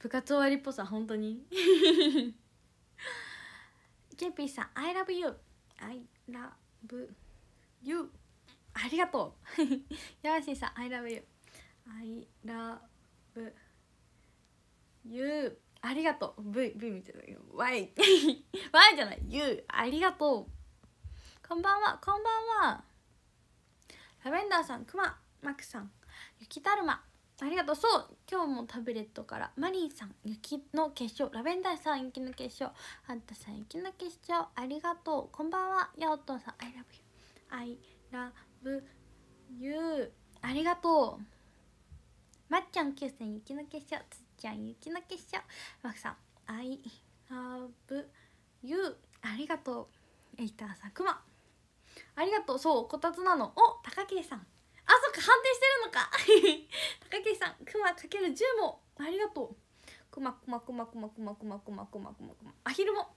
部活終わりっぽさ本当にケンピーさん「I love you」「I love you」ありがとうヤーシーさん「I love you」「I love you」ありがとう V, v 見てたけど Y Y じゃない You ありがとうこんばんはこんばんはラベンダーさんくまマックさん雪だるまありがとうそう今日もタブレットからマリーさん雪の結晶ラベンダーさん雪の結晶あんたさん雪の結晶ありがとうこんばんはやおとさん I love you I love you ありがとうまっちゃん九千雪の結晶つっちゃん雪の結晶まくさん I love you ありがとうエイターさんくまありがとうそうこたつなのおたかけいさんまく判定してるのか 高岸さんクマかける10もありがとうクマクマクマクマクマクマクマクマクマクマアヒルも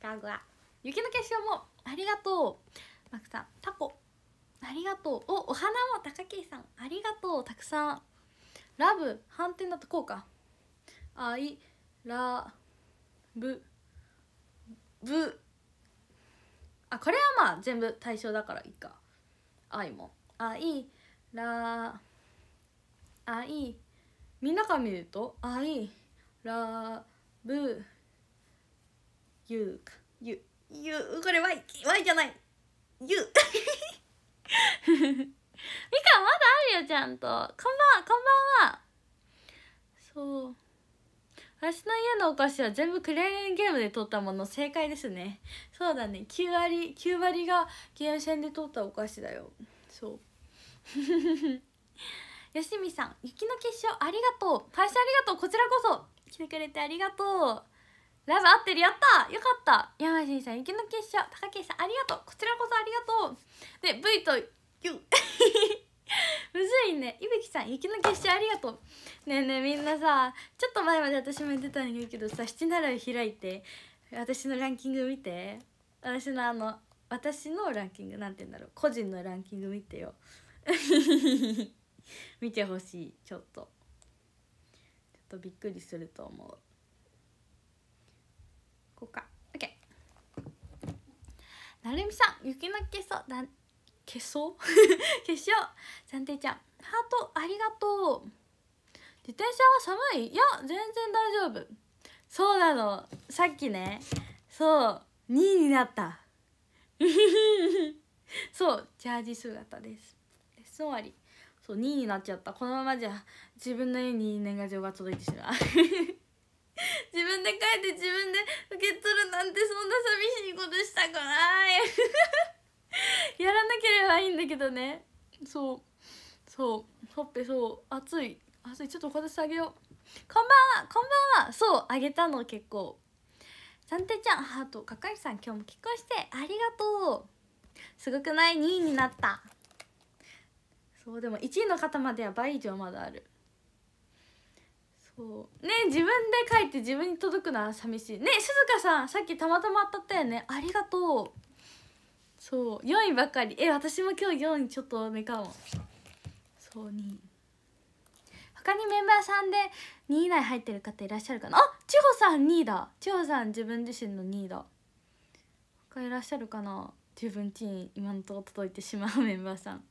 ガグア雪の結晶もありがとうマクさんタコありがとうおお花も高岸さんありがとうたくさんラブ反転だとこうかあいラブブあこれはまあ全部対象だからいいか愛も愛ラアイみんなから見るとアイラブユーかユユこれ Y, y じゃないユみかんまだあるよちゃんとこんばんこんばんはそう私の家のお菓子は全部クレーンゲームで取ったもの正解ですねそうだね9割9割がゲーム戦で取ったお菓子だよそう よしみさん雪の結晶ありがとう大社ありがとうこちらこそ来てくれてありがとうラブ合ってるやったよかった山新さん雪の結晶高木さんありがとうこちらこそありがとうで V と U むずいねいぶきさん雪の結晶ありがとうねえねえみんなさちょっと前まで私も言ってたんだけどさ七並び開いて私のランキング見て私のあの私のランキングなんて言うんだろう個人のランキング見てよ 見てほしいちょっとちょっとびっくりすると思うこうか OK なるみさん雪のけそうだけそう消しう暫定ちゃんハートありがとう自転車は寒いいや全然大丈夫そうなのさっきねそう2位になった そうジャージ姿です室終わりそう2位になっちゃったこのままじゃ自分の家に年賀状が届いてしまう 自分で書いて自分で受け取るなんてそんな寂しいことしたくない やらなければいいんだけどねそうそうほっぺそう熱い熱いちょっとおた下げようこんばんはこんばんはそうあげたの結構さんてちゃんハートかかりさん今日も結婚してありがとうすごくない2位になったそうでも1位の方までは倍以上まだあるそうね自分で書いて自分に届くのは寂しいね鈴鹿さんさっきたまたま当たったよねありがとうそう4位ばっかりえ私も今日4位ちょっと多めかもそう2位他にメンバーさんで2位以内入ってる方いらっしゃるかなあ千穂さん2位だ千穂さん自分自身の2位だ他いらっしゃるかな十分チン今のとこ届いてしまうメンバーさん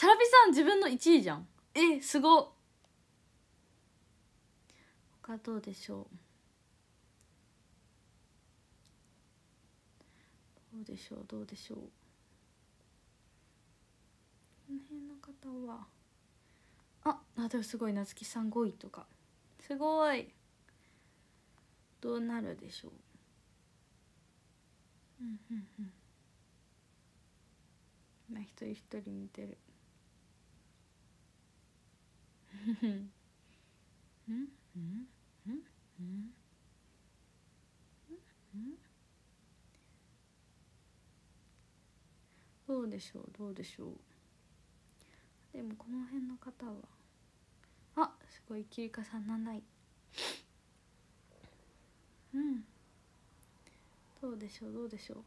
サラピさん自分の1位じゃんえすご他どうでしょうどうでしょうどうでしょうこの辺の方はああでもすごい夏木さん5位とかすごいどうなるでしょううんうんうんまあ一人一人見てるどうでしょうどうでしょうでもこの辺の方はあすごい切りさんないうんどうでしょうどうでしょう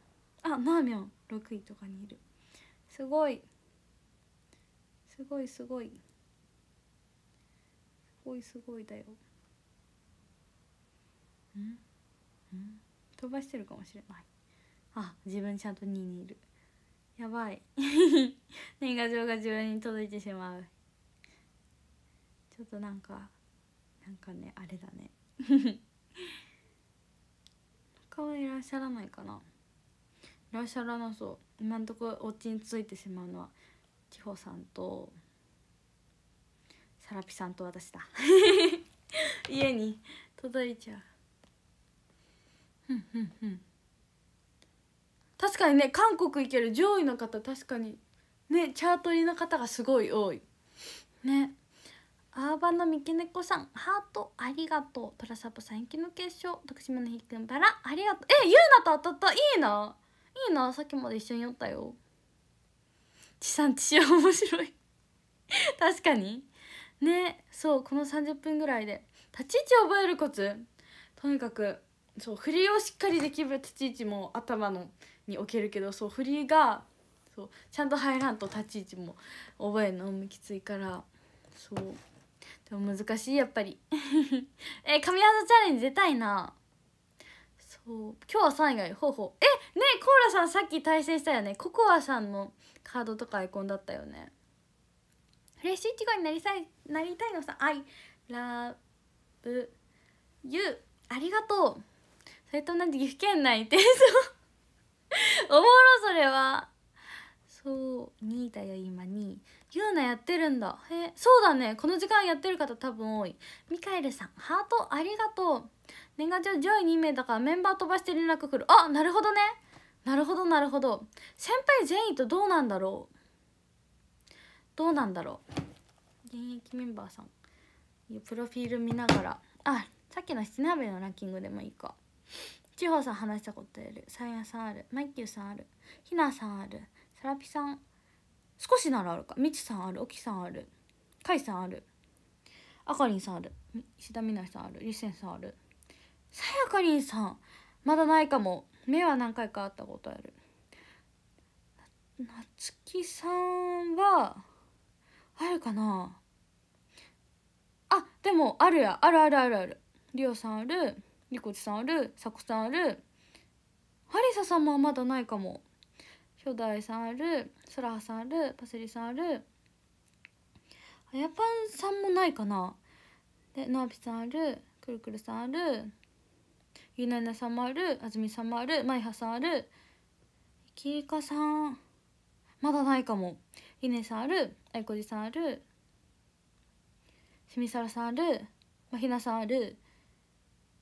あナーミョン6位とかにいるすごいすごいすごいごいすごいだよんん飛ばしてるかもしれないあ自分ちゃんと2にいるやばい年賀状が自分に届いてしまうちょっとなんかなんかねあれだね他は いらっしゃらないかないらっしゃらなそう今んとこおちについてしまうのは千穂さんとサラピさんと私だ家に届いちゃうふんふんふん確かにね韓国行ける上位の方確かにねチャート入りの方がすごい多いねアーバンの三毛猫さんハートありがとうトラサポさん雪の結晶徳島のひっくんバラありがとうえゆうなと当たったいいないいなさっきまで一緒におったよ地産地消面白い確かにねそうこの30分ぐらいで立ち位置を覚えるコツとにかくそう振りをしっかりできる立ち位置も頭のに置けるけどそう振りがそうちゃんと入らんと立ち位置も覚えるのもきついからそうでも難しいやっぱり え神業チャレンジ出たいなそう今日は3位がいいほうほえねコーラさんさっき対戦したよねココアさんのカードとかアイコンだったよねフレッシュいちごになりさいなりたいのさ愛ラブユーありがとうそれと同じ岐阜県内転送おもろそれはそう2位だよ今2位ゆうなやってるんだへそうだねこの時間やってる方多分多いミカエルさんハートありがとう年賀状上位2名だからメンバー飛ばして連絡くるあなるほどねなるほどなるほど先輩全員とどうなんだろうどうなんだろう現役メンバーさんプロフィール見ながらあさっきの七べのランキングでもいいか千穂さん話したことあるサイヤさんあるマイキューさんあるひなさんあるさらぴさん少しならあるかみちさんあるおきさんあるかいさんあるあかりんさんある石田みなさんあるりせんさんあるさやかりんさんまだないかも目は何回かあったことあるなつきさんはあるかなあでもあるやあるあるあるあるリオさんあるリコチさんあるサコさんあるハリサさんもまだないかも初代さんあるソラハさんあるパセリさんあるあやぱんさんもないかなでのーピさんあるくるくるさんあるゆななさんもあるあずみさんもあるまいはさんあるきいかさんまだないかもゆねさんある愛子じさんある清みさらさんある、まあ、ひなさんある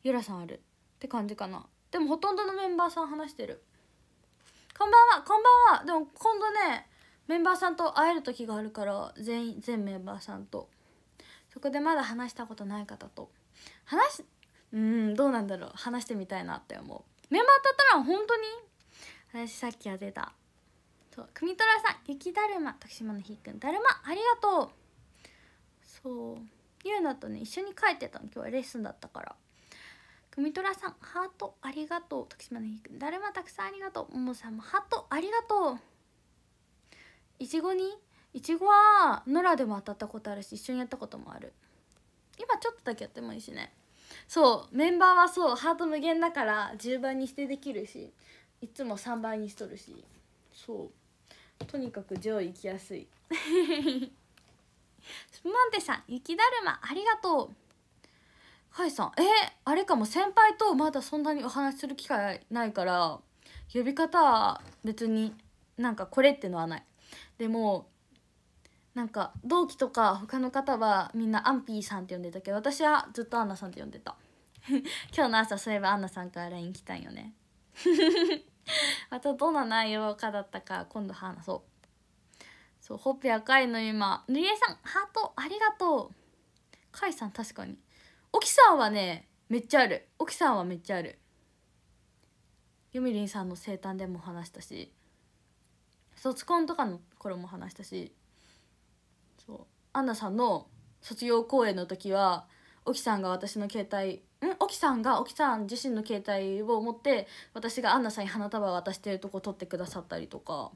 ゆらさんあるって感じかなでもほとんどのメンバーさん話してるこんばんはこんばんはでも今度ねメンバーさんと会える時があるから全員全メンバーさんとそこでまだ話したことない方と話しうんどうなんだろう話してみたいなって思うメンバーだったら本当に私さっきは出たそう組虎さん雪だるま徳島のひっくんだるまありがとうそうゆうなとね一緒に帰ってたの今日はレッスンだったから組虎さんハートありがとう徳島のひっくんだるまたくさんありがとうももさんもハートありがとういちごにいちごは野良でも当たったことあるし一緒にやったこともある今ちょっとだけやってもいいしねそうメンバーはそうハート無限だから10番にしてできるしいつも3番にしとるしそうとにかく上位行きやすいスプマンテさん雪だるまありがとうはいさんえー、あれかも先輩とまだそんなにお話しする機会ないから呼び方は別になんかこれってのはないでもなんか同期とか他の方はみんなアンピーさんって呼んでたけど私はずっとアンナさんって呼んでた 今日の朝そういえばアンナさんから LINE 来たんよね あとどんな内容かだったか今度話そうそうほっぺ赤いの今ぬりえさんハートありがとうかいさん確かにおきさんはねめっちゃあるおきさんはめっちゃあるゆみりんさんの生誕でも話したし卒婚とかの頃も話したしそうアンナさんの卒業公演の時は沖さんが私の携帯ん沖さんが沖さん自身の携帯を持って私がアンナさんに花束を渡してるとこ撮ってくださったりとか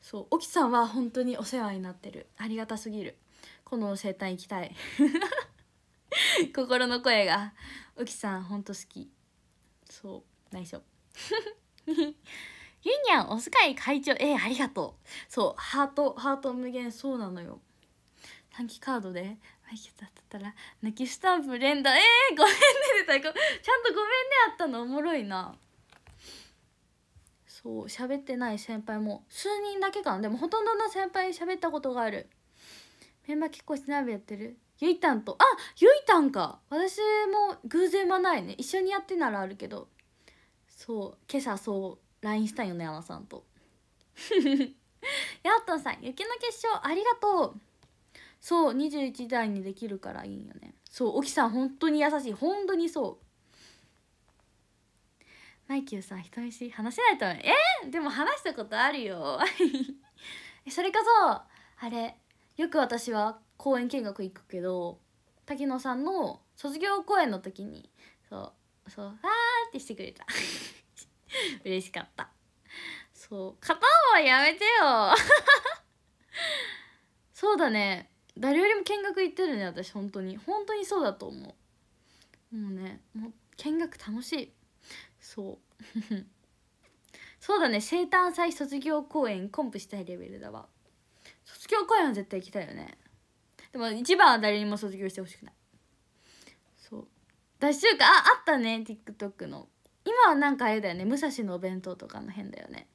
そう沖さんは本当にお世話になってるありがたすぎるこの生誕行きたい 心の声が沖さんほんと好きそう内緒ゆにゃんおすかい会長えー、ありがとうそうハートハート無限そうなのよ短期カードで採だったら抜きスタンプ連打えー、ごめんね出たちゃんとごめんねあったのおもろいなそう喋ってない先輩も数人だけかなでもほとんどの先輩喋ったことがあるメンバー結構しな鍋やってるゆいたんとあゆいたんか私も偶然はないね一緒にやってならあるけどそう今朝そう LINE したんよねアナさんと やっとさん雪の結晶ありがとうそう21代にできるからいいよねそう沖さん本当に優しい本当にそうマイキューさん人見知り話せないとえー、でも話したことあるよ それこそあれよく私は公演見学行くけど滝野さんの卒業公演の時にそうそうあーってしてくれた 嬉しかったそう片方はやめてよ そうだね誰よりも見学行ってるね私本当に本当にそうだと思うもうねもう見学楽しいそう そうだね生誕祭卒業公演コンプしたいレベルだわ卒業公演は絶対行きたいよねでも一番は誰にも卒業してほしくないそう脱出かああったね TikTok の今はなんかあれだよね武蔵のお弁当とかの変だよね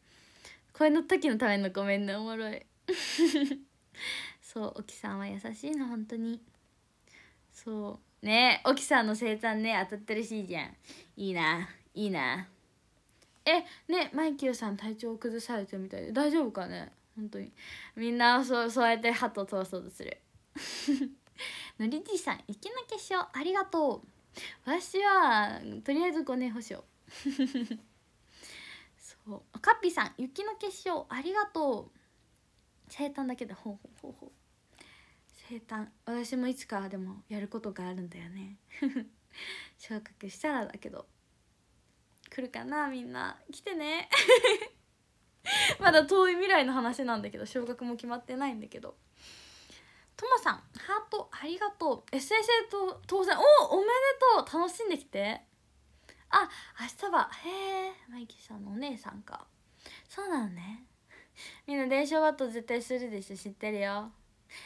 これの時のためのごめんねおもろい そう沖さんは優しいの本当にそうね沖さんの生誕ね当たってるしいじゃんいいないいなえねマイキューさん体調を崩されてるみたいで大丈夫かね本当にみんなそうそうやって鳩通そうとする のりじさん粋な結晶、ありがとう私はとりあえず5年保証 そうカッピさん雪の結晶ありがとう生誕だけでほうほうほうほう生誕私もいつかでもやることがあるんだよね 昇格したらだけど来るかなみんな来てね まだ遠い未来の話なんだけど昇格も決まってないんだけどともさんハートありがとう SSA と当選おおめでとう楽しんできてあ明日はへえマイキーさんのお姉さんかそうなのねみんな伝承バト絶対するでしょ知ってるよ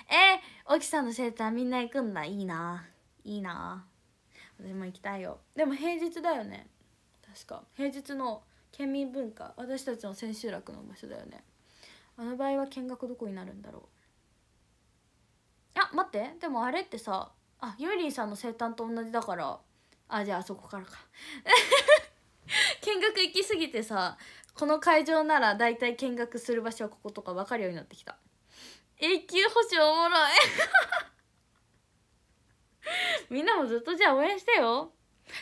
えー、沖さんのセーターみんな行くんだいいないいな私も行きたいよでも平日だよね確か平日の県民文化私たちの千秋楽の場所だよねあの場合は見学どこになるんだろうあ待ってでもあれってさあゆりんさんの生誕と同じだからあじゃああそこからか 見学行きすぎてさこの会場なら大体見学する場所はこことか分かるようになってきた永久保証おもろい みんなもずっとじゃあ応援してよ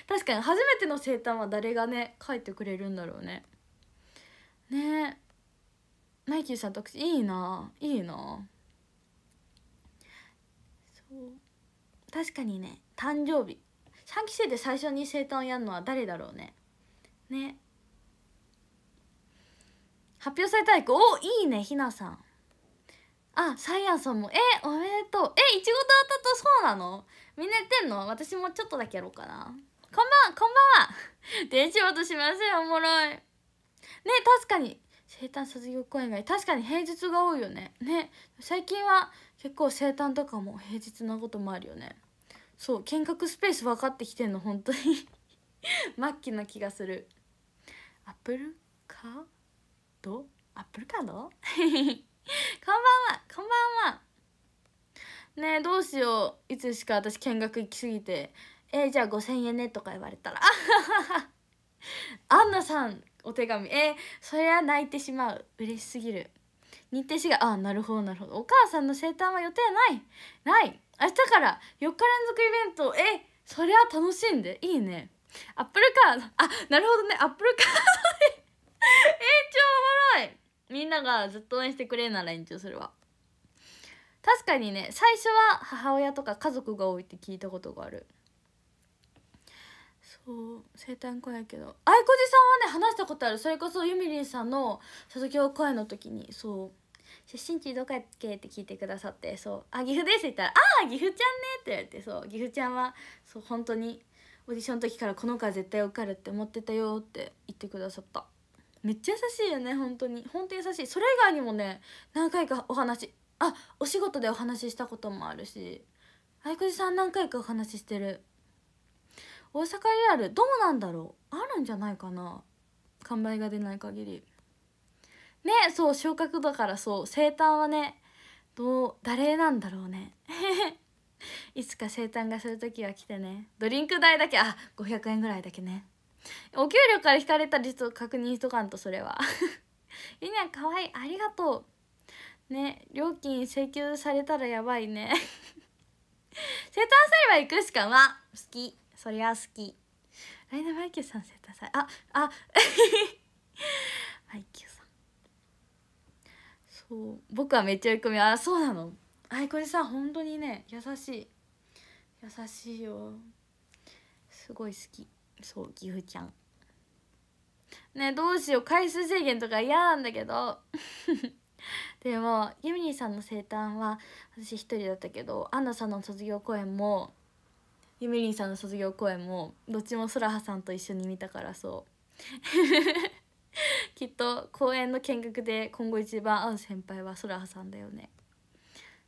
確かに初めての生誕は誰がね書いてくれるんだろうねねえナイキーさん特集いいないいなそう確かにね誕生日3期生で最初に生誕をやるのは誰だろうねね発表されたい子おいいねひなさんあサイヤさんもえおめでとうえいちごと当たったそうなのみんなやってんの私もちょっとだけやろうかなこんばんこんばんは 電子仕事しますよおもろいね確かに生誕卒業公演が確かに平日が多いよねね最近は結構生誕とかも平日なこともあるよねそう見学スペース分かってきてんの本当に 末期な気がするアップルカードアップルカード こんばんはこんばんはねえどうしよういつしか私見学行きすぎてえー、じゃあ5,000円ねとか言われたら アンナさんお手紙えー、そりゃ泣いてしまう嬉しすぎる日程しがあなるほどなるほどお母さんの生誕は予定ないない明日から4日連続イベントえそりゃ楽しんでいいねアップルカードあなるほどねアップルカード えー、超おもろいみんながずっと応援してくれるなら延長するわ確かにね最初は母親とか家族が多いって聞いたことがあるそう生誕公演やけど愛子じさんはね話したことあるそれこそゆみりんさんの卒業公演の時にそう出身地どこやっけって聞いてくださってそう「あ岐阜です」って言ったら「ああ岐阜ちゃんね」って言われてそう岐阜ちゃんはそう本当にオーディションの時からこの子は絶対受かるって思ってたよって言ってくださった。めっちゃ優しいよね本当に本当に優しいそれ以外にもね何回かお話あお仕事でお話ししたこともあるしあいくじさん何回かお話ししてる大阪リアルどうなんだろうあるんじゃないかな完売が出ない限りねそう昇格だからそう生誕はねどう誰なんだろうね いつか生誕がする時は来てねドリンク代だけあ500円ぐらいだけねお給料から引かれたりと確認しとかんとそれはゆにゃんかわいいありがとうね料金請求されたらやばいね 生誕祭は行くしかは好きそりゃ好き来年マイキューさん生誕祭ああマ イキューさんそう僕はめっちゃよくみあそうなのあいこれさん本当にね優しい優しいよすごい好きそう岐阜ちゃんねどうしよう回数制限とか嫌なんだけど でもユミニんさんの生誕は私一人だったけどアンナさんの卒業公演もユミニんさんの卒業公演もどっちもソラハさんと一緒に見たからそう きっと公演の見学で今後一番会う先輩はソラハさんだよね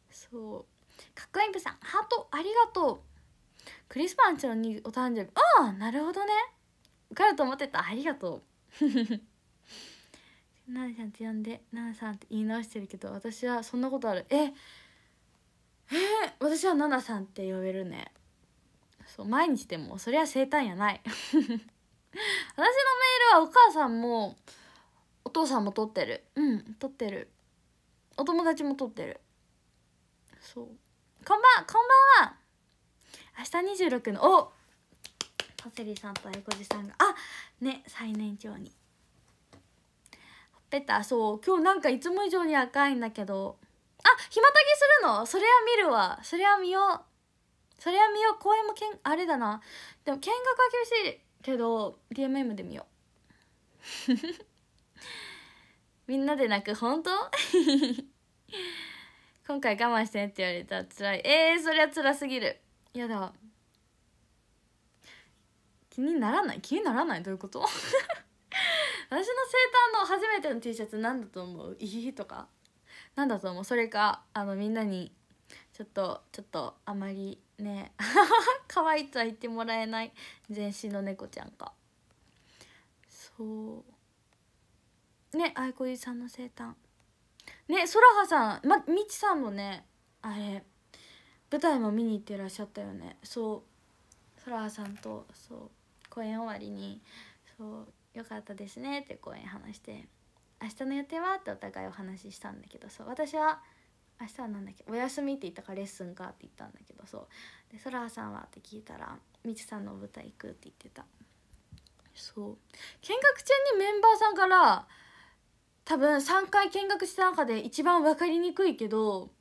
そうかっこいいぶさんハートありがとうクリスパンチのお誕生日ああなるほどね受かると思ってたありがとうなな ちゃんって呼んでななさんって言い直してるけど私はそんなことあるええー、私はななさんって呼べるねそう毎日でもそりゃ生誕やない 私のメールはお母さんもお父さんも撮ってるうん撮ってるお友達も撮ってるそうこんばんこんばんは明日26のおパセリさんとあゆこじさんがあね最年長にほっぺたそう今日なんかいつも以上に赤いんだけどあひまたぎするのそれは見るわそれは見ようそれは見よう公演もけんあれだなでも見学は厳しいけど DMM で見よう みんなで泣く本当 今回我慢してって言われたら辛いえー、そりゃ辛すぎるやだ気にならない気にならないどういうこと 私の生誕の初めての T シャツなんだと思ういいとかなんだと思うそれかあのみんなにちょっとちょっとあまりね 可愛いとは言ってもらえない全身の猫ちゃんかそうねあいこじさんの生誕ねそらはさん、ま、みちさんもねあれ舞台も見に行ってらっしゃったよねそうそらはさんとそう公演終わりに「そうよかったですね」って公演話して「明日の予定は?」ってお互いお話ししたんだけどそう私は「明日は何だっけお休み」って言ったからレッスンかって言ったんだけどそうで「そらさんは?」って聞いたら「みちさんの舞台行く」って言ってたそう見学中にメンバーさんから多分3回見学した中で一番分かりにくいけど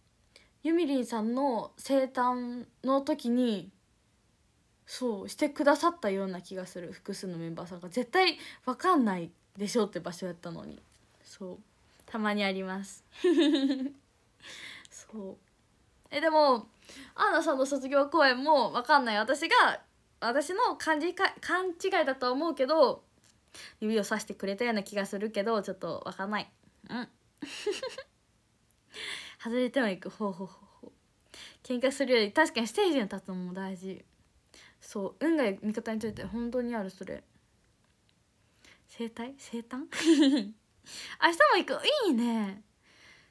ゆみりんさんの生誕の時にそうしてくださったような気がする複数のメンバーさんが絶対分かんないでしょって場所やったのにそうたまにあります そうえでもアンナさんの卒業公演も分かんない私が私の勘違い勘違いだと思うけど指をさしてくれたような気がするけどちょっと分かんないうん 外れてもいくほうほうほうほう喧嘩するより確かにステージに立つのも大事そう運が味方について本当にあるそれ生体生誕 明日も行くいいね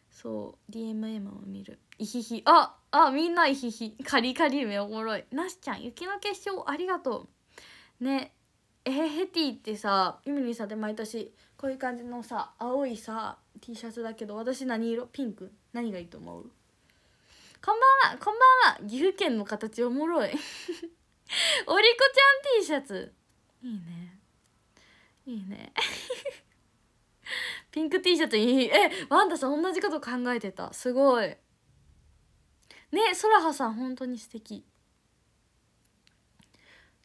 そう DMM を見るいひひああみんないひひカリカリめおもろいなしちゃん雪の結晶ありがとうねえヘヘティってさイみりさんで毎年こういう感じのさ青いさ T シャツだけど私何色ピンク何がいいと思うこんばんはこんばんは岐阜県の形おもろい おりこちゃん T シャツいいねいいね ピンク T シャツいいえワンダさん同じこと考えてたすごいねソラハさん本当に素敵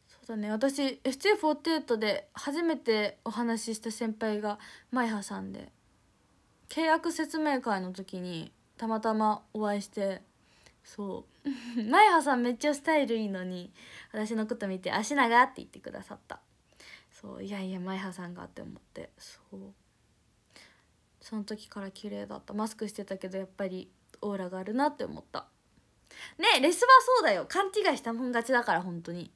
そうだね私 FJ48 で初めてお話しした先輩がマイハさんで契約説明会の時にたまたまお会いしてそう前葉 さんめっちゃスタイルいいのに私のこと見て「足長」って言ってくださったそういやいや前葉さんがって思ってそうその時から綺麗だったマスクしてたけどやっぱりオーラがあるなって思ったねレスはそうだよ勘違いしたもん勝ちだから本当に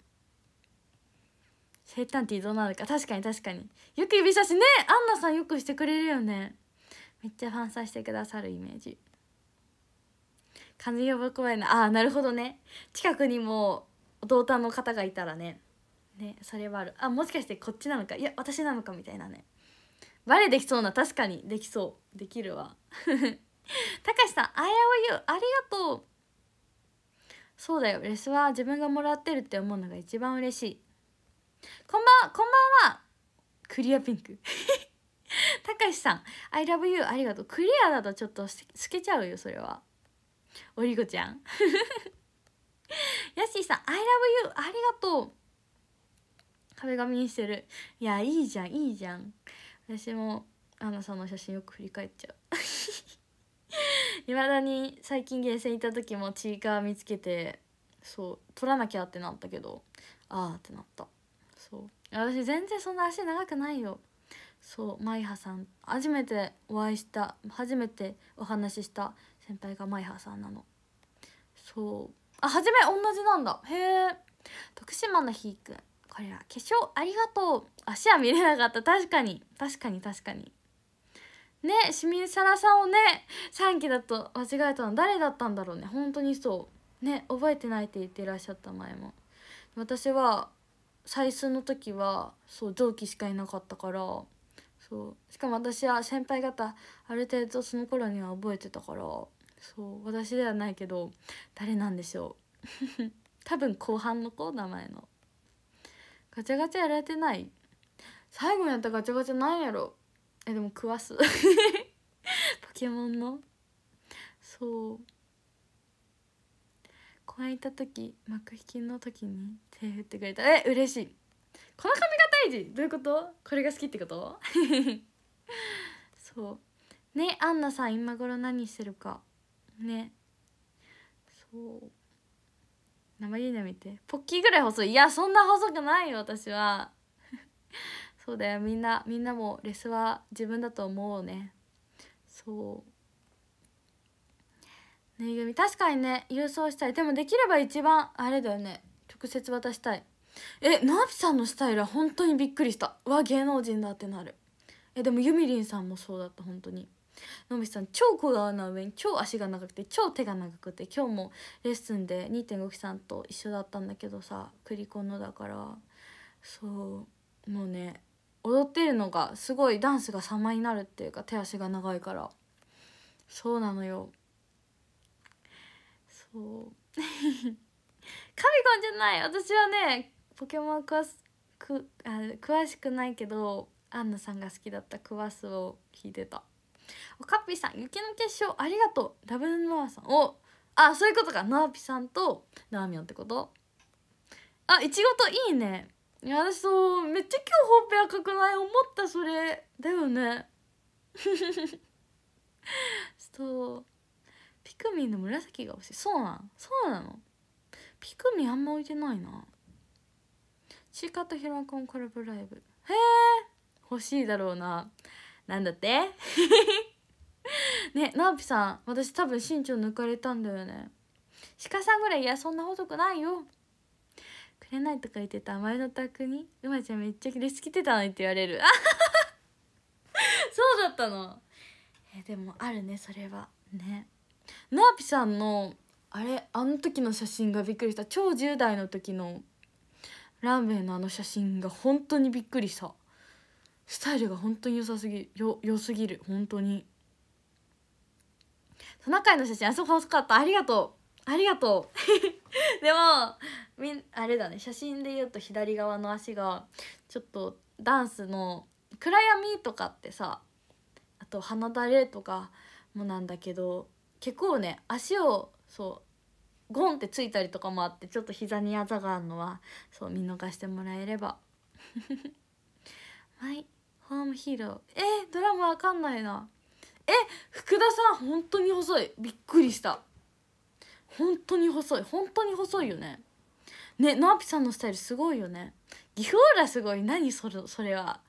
生誕ティどうなるか確かに確かによく指差しねアンナさんよくしてくれるよねめっちゃファンさしてくださるイメージ上呼ぶ公のああなるほどね近くにもさんの方がいたらねねそれはあるあもしかしてこっちなのかいや私なのかみたいなねバレできそうな確かにできそうできるわ たかしさん「あやおゆありがとう」そうだよレスは自分がもらってるって思うのが一番嬉しいこんばんこんばんはクリアピンク たかしさん「I love you ありがとう」クリアだとちょっと透けちゃうよそれはおりこちゃんやっしーさん「I love you」ありがとう壁紙にしてるいやいいじゃんいいじゃん私もアンナさんの写真よく振り返っちゃういま だに最近ゲーセン行った時もちいか見つけてそう撮らなきゃってなったけどああってなったそう私全然そんな足長くないよそう舞羽さん初めてお会いした初めてお話しした先輩がマイハーさんなのそうあ初め同じなんだへえ徳島のひーくんこれら化粧ありがとう足は見れなかった確かに確かに確かにね市民サラさんをね3期だと間違えたの誰だったんだろうね本当にそうね覚えてないって言ってらっしゃった前も私は採寸の時はそう上記しかいなかったからそうしかも私は先輩方ある程度その頃には覚えてたからそう私ではないけど誰なんでしょう 多分後半の子名前のガチャガチャやられてない最後にやったガチャガチャなんやろえでも食わす ポケモンのそう公園行った時幕引きの時に手振ってくれたえ嬉しいこの髪型維持どういうことこれが好きってこと そうねアンナさん今頃何してるかねそう生いいね見てポッキーぐらい細いいやそんな細くないよ私は そうだよみんなみんなもレスは自分だと思うねそうぬいぐみ確かにね郵送したいでもできれば一番あれだよね直接渡したいえナビさんのスタイルは本当にびっくりしたわ芸能人だってなるえでもゆみりんさんもそうだった本当に野口さん超小顔な上に超足が長くて超手が長くて今日もレッスンで2.5期さんと一緒だったんだけどさクリコのだからそうもうね踊ってるのがすごいダンスが様になるっていうか手足が長いからそうなのよそうカビ コンじゃない私はねポケモン詳しくあ詳しくないけどアンナさんが好きだったクワスを弾いてたおかっぴさん雪の結晶ありがとうラブノアさんをあそういうことかノアピさんとナーミョンってことあいちごといいねいや私そうめっちゃ今日ほっぺ赤くない思ったそれだよね そうピクミンの紫が欲しいそうなんそうなのピクミンあんま置いてないなちいかとひろコくんコラボライブへえ欲しいだろうななんだって ねナーピさん私多分身長抜かれたんだよね鹿さんぐらいいやそんな細くないよくれないとか言ってた前の宅にうまちゃんめっちゃレスきてたのにって言われる そうだったのえでもあるねそれはねナーピさんのあれあの時の写真がびっくりした超10代の時のラーメンのあの写真が本当にびっくりしたスタイルが本当に良さすぎよ良すぎる本当にトナカイの写真あそこ欲しかったありがとうありがとう でもみあれだね写真で言うと左側の足がちょっとダンスの暗闇とかってさあと鼻だれとかもなんだけど結構ね足をそうゴンってついたりとかもあってちょっと膝にあざがあるのはそう見逃してもらえれば はいホームヒーローえー、ドラマわかんないなえ福田さん本当に細いびっくりした本当に細い本当に細いよねねナーピさんのスタイルすごいよねギフオーラすごい何それそれは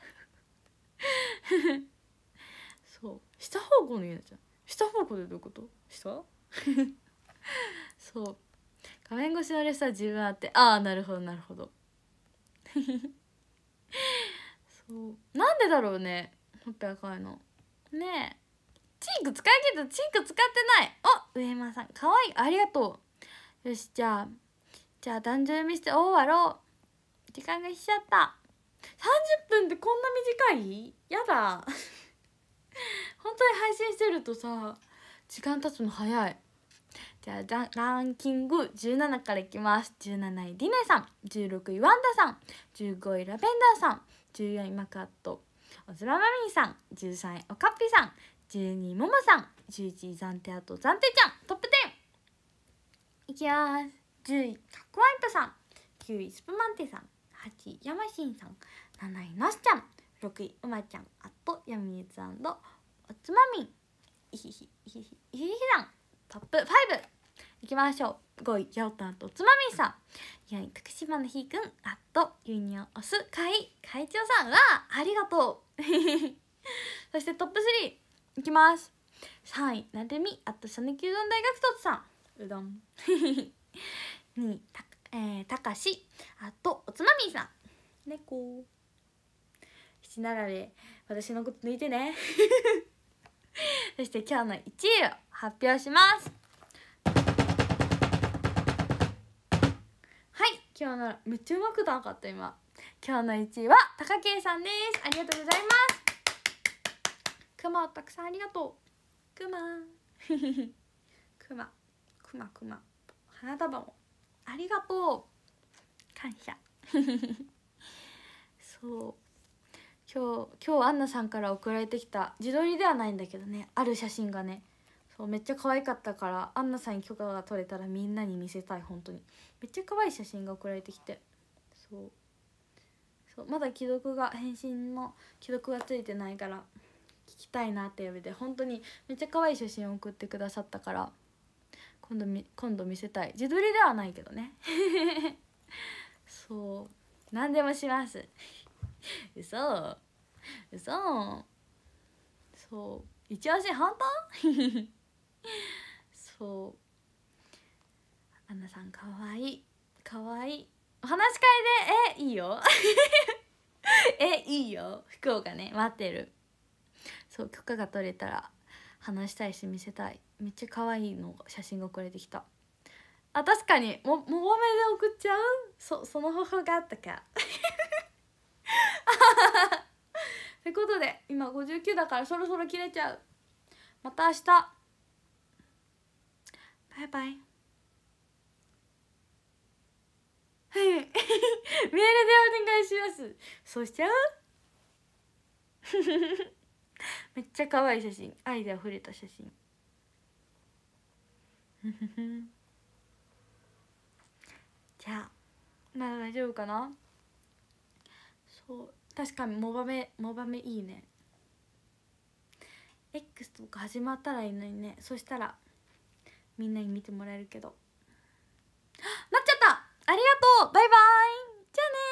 そう下方向の家じゃん下方向でどういうこと下 そう画面越しのレスは自分あってああなるほどなるほど なんでだろうねほっぺ赤いのねえチーク使い切ったチーク使ってないお上山さんかわいいありがとうよしじゃあじゃあ誕生日して終わろう時間が来ちゃった30分ってこんな短いやだ 本当に配信してるとさ時間経つの早いじゃあランキング17からいきます17位デりーさん16位ワンダさん15位ラベンダーさん14位マカットおつらまみんさん13位おかっぴさん12位ももさん11位暫定あと暫定ちゃんトップ10いきやー10位かっこワイプさん9位スプマンテさん8位やましんさん7位のしちゃん6位うまちゃんあとやみつおつまみいひひいひひいひひさんトップ5いきましょう5位ギャオタンとつまみさん4位徳島のひーくんあっとユニオンオス会会長さんはありがとう そしてトップ3いきます3位なるみあと讃岐うどん大学卒さんうどん2位た,、えー、たかしあとおつまみさん猫七並べ私のこと抜いてね そして今日の1位を発表します今日のめっちゃうまくなかった今今日の1位は高圭さんですありがとうございますくまたくさんありがとうくまくまくまくま花束もありがとう感謝 そう今日今日アンナさんから送られてきた自撮りではないんだけどねある写真がねそうめっちゃ可愛かったからアンナさんに許可が取れたらみんなに見せたい本当にめっちゃ可愛い写真が送られてきてそうそうまだ既読が返信の既読がついてないから聞きたいなって呼びで本当にめっちゃ可愛い写真を送ってくださったから今度み今度見せたい自撮りではないけどね そう何でもします嘘嘘そう一押し本当そうアンナさんかわいいかわいいお話し会でえいいよ えいいよ福岡ね待ってるそう許可が取れたら話したいし見せたいめっちゃ可愛いの写真が送れてきたあ確かにももごめで送っちゃうそその方法があったかということで今59だからそろそろ切れちゃうまた明日バイバイはい メールでお願いしますそうしちゃう めっちゃ可愛い写真愛で溢れた写真 じゃあまだ大丈夫かなそう確かにモバメモバメいいね X とか始まったらいいのにねそしたらみんなに見てもらえるけど なっちゃったありがとうバイバイじゃあね